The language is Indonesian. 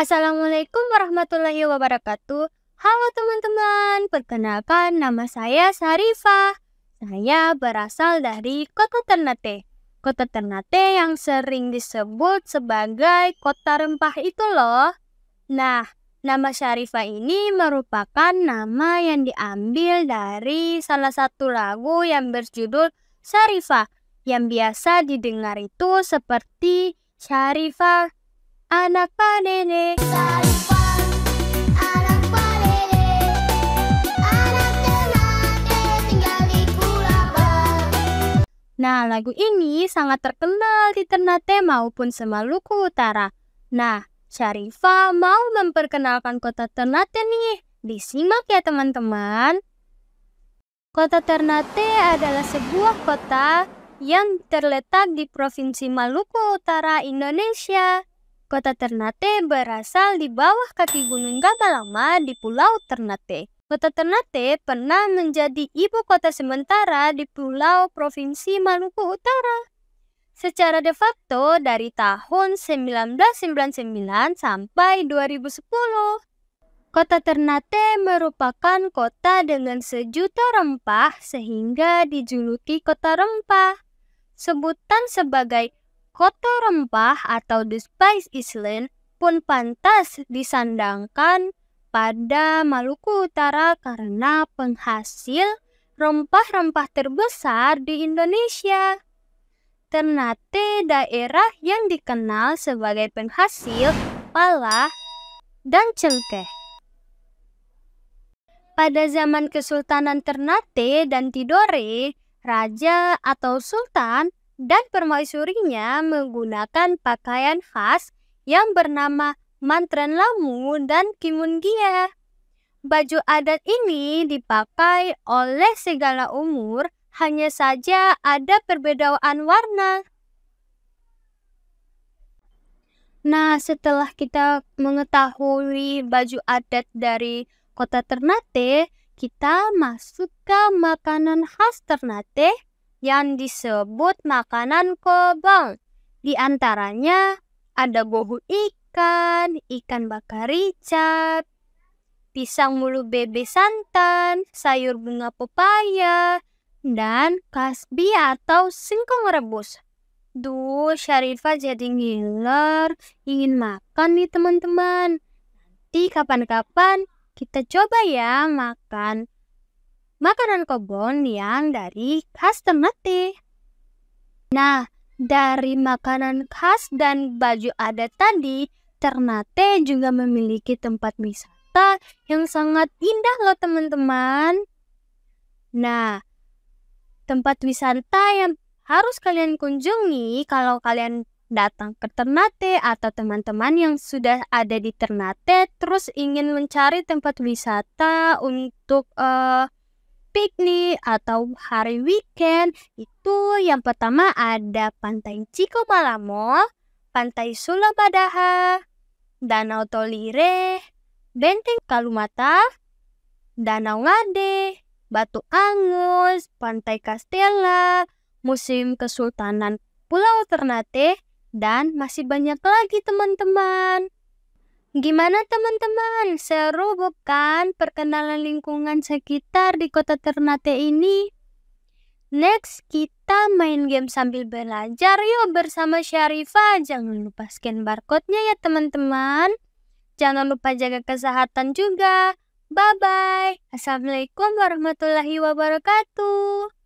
Assalamualaikum warahmatullahi wabarakatuh. Halo teman-teman, perkenalkan nama saya Sarifah. Saya berasal dari Kota Ternate. Kota Ternate yang sering disebut sebagai kota rempah itu loh. Nah, nama Syarifah ini merupakan nama yang diambil dari salah satu lagu yang berjudul Syarifah yang biasa didengar itu seperti Syarifah anak Pak Nah, lagu ini sangat terkenal di Ternate maupun Semaluku Utara. Nah, Syarifah mau memperkenalkan kota Ternate nih. Disimak ya teman-teman. Kota Ternate adalah sebuah kota yang terletak di Provinsi Maluku Utara, Indonesia. Kota Ternate berasal di bawah kaki Gunung Gabalama di Pulau Ternate. Kota Ternate pernah menjadi ibu kota sementara di Pulau Provinsi Maluku Utara. Secara de facto dari tahun 1999 sampai 2010. Kota Ternate merupakan kota dengan sejuta rempah sehingga dijuluki kota rempah. Sebutan sebagai Kota rempah atau The Spice Island pun pantas disandangkan pada Maluku Utara karena penghasil rempah-rempah terbesar di Indonesia. Ternate daerah yang dikenal sebagai penghasil pala dan cengkeh. Pada zaman Kesultanan Ternate dan Tidore, raja atau sultan dan permaisurinya menggunakan pakaian khas yang bernama mantren lamu dan kimungia. Baju adat ini dipakai oleh segala umur, hanya saja ada perbedaan warna. Nah, setelah kita mengetahui baju adat dari kota Ternate, kita masuk ke makanan khas Ternate, yang disebut makanan kobong. Di antaranya ada bohu ikan, ikan bakar ricat, pisang mulu bebe santan, sayur bunga pepaya, dan kasbi atau singkong rebus. Duh, Syarifah jadi ngiler, ingin makan nih teman-teman. Nanti kapan-kapan kita coba ya makan makanan kebun yang dari khas Ternate. Nah, dari makanan khas dan baju adat tadi, Ternate juga memiliki tempat wisata yang sangat indah loh teman-teman. Nah, tempat wisata yang harus kalian kunjungi kalau kalian datang ke Ternate atau teman-teman yang sudah ada di Ternate terus ingin mencari tempat wisata untuk uh, piknik atau hari weekend itu yang pertama ada Pantai Malamo, Pantai Sulabadaha, Danau Tolire, Benteng Kalumata, Danau Ngade, Batu Angus, Pantai Castella, Musim Kesultanan Pulau Ternate, dan masih banyak lagi teman-teman. Gimana teman-teman? Seru bukan perkenalan lingkungan sekitar di kota Ternate ini? Next, kita main game sambil belajar yuk bersama Syarifah. Jangan lupa scan barcode-nya ya teman-teman. Jangan lupa jaga kesehatan juga. Bye-bye. Assalamualaikum warahmatullahi wabarakatuh.